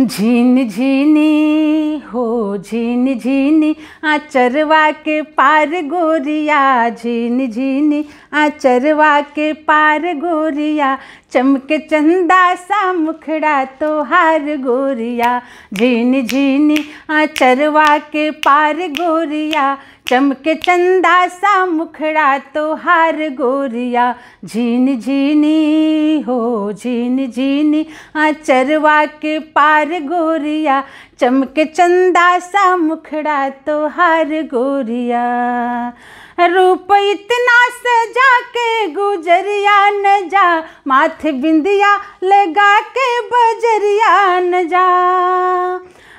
झीन झीनी हो झीन झीनी चरवा के पार गोरिया झीन झीनी चरवा के पार गोरिया चमके चंदा सा मुखड़ा तो हार गोरिया झीन झीनी आचरवा के पार गोरिया चमके चंदा सा मुखड़ा तो हार गोरिया झीन झीनी हो झीन झीनी चरवा के पार गोरिया चमके चंदा सा मुखड़ा तो हार गोरिया रूप इतना सजा के गुजरिया न जा माथ बिंदिया लगा के बजरिया न जा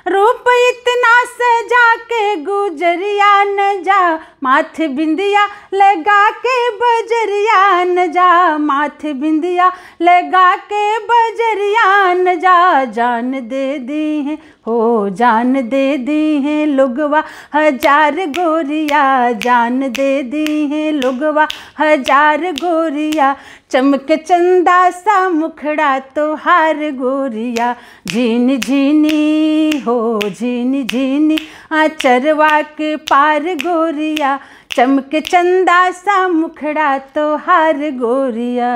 रूप इतना सजा के गुजरिया न जा माथ बिंदिया लगा के बजरिया न जा माथ बिंदिया लगा के बजरिया न जा जान दे दी है हो जान दे दी है लुगवा हजार गोरिया जान दे दी है लुगवा हजार गोरिया चमक चंदा सा मुखड़ा तो हार गोरिया झीन झीनी हो जिन झीन झीन आचरवा के पार गोरिया चमक चंदा सा मुखड़ा तो हार गोरिया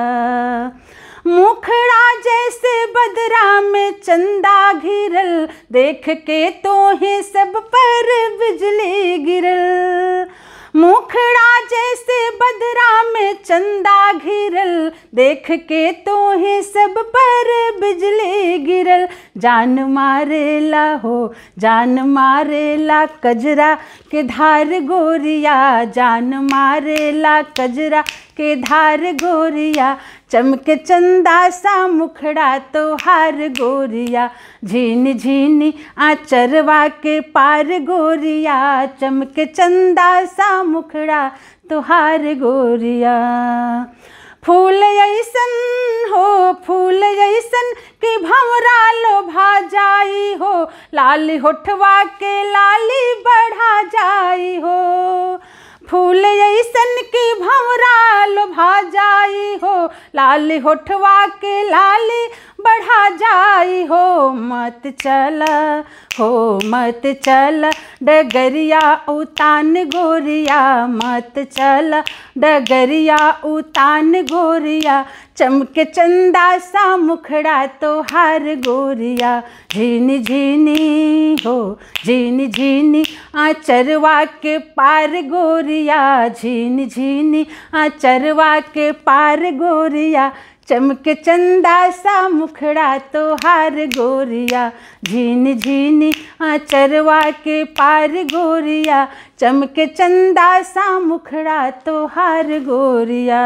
मुखड़ा जैसे बदरा में चंदा घिरल देख के तो ही सब पर बिजली गिरल मुखड़ा जैसे बदरा में चंदा घिरल देख के तो ही सब पर बिजली गिरल जान मारेला हो जान मारेला कजरा के धार गोरिया जान मारेला कजरा के धार गोरिया चमके चंदा सा मुखड़ा तो हार गोरिया झीन आ चरवा के पार गोरिया चमके चंदा सा मुखड़ा तो हार गोरिया फूल ऐसा फूल जैसन कि भमरा लोभा जाई हो लाल होठवा के लाली बढ़ा जाई हो फूल जैसन कि भमरा लोभा जाई हो लाल होठवा के लाली बढ़ा जाई हो मत चल हो मत चल डगरिया उतान गोरिया मत चला डगरिया उतान गोरिया चमके चंदा सा मुखड़ा तो हार गोरिया झीन झीनी हो झीनी आ चरवा के पार गोरिया झीनी आ चरवा के पार गोरिया चमक चंदा सा मुखड़ा तो हार गोरिया झीन झीन आचरवा के पार गोरिया चमके चंदा सा मुखड़ा तो हार गोरिया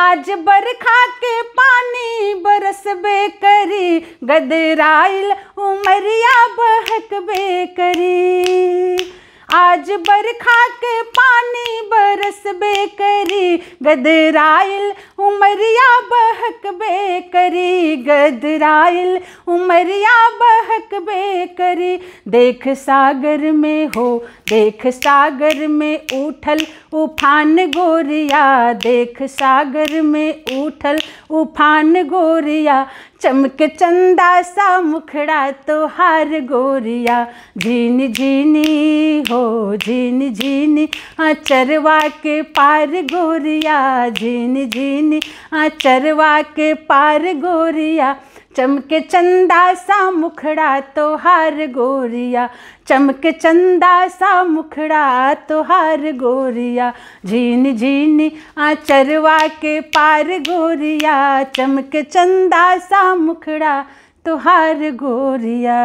आज बरखा के पानी बे करी गदराइल उमरिया बहक बे करी आज बरखा के पानी बे करी गदराइल उमरिया बहक बे करी गदराइल उमरिया बहक बे करे देख सागर में हो देख सागर में उठल उफान गोरिया देख सागर में उठल उफान गोरिया चमक चंदा सा मुखड़ा तो हार गोरिया जीन जीनी हो जीनी आ चरवा के पार गोरिया जीनी आ चरवा के पार गोरिया चमके चंदा सा मुखड़ा तोहार गोरिया चमके चंदा सा मुखड़ा तोहार गोरिया झीन झीन चरवा के पार गोरिया चमके चंदा सा मुखड़ा तोहार गोरिया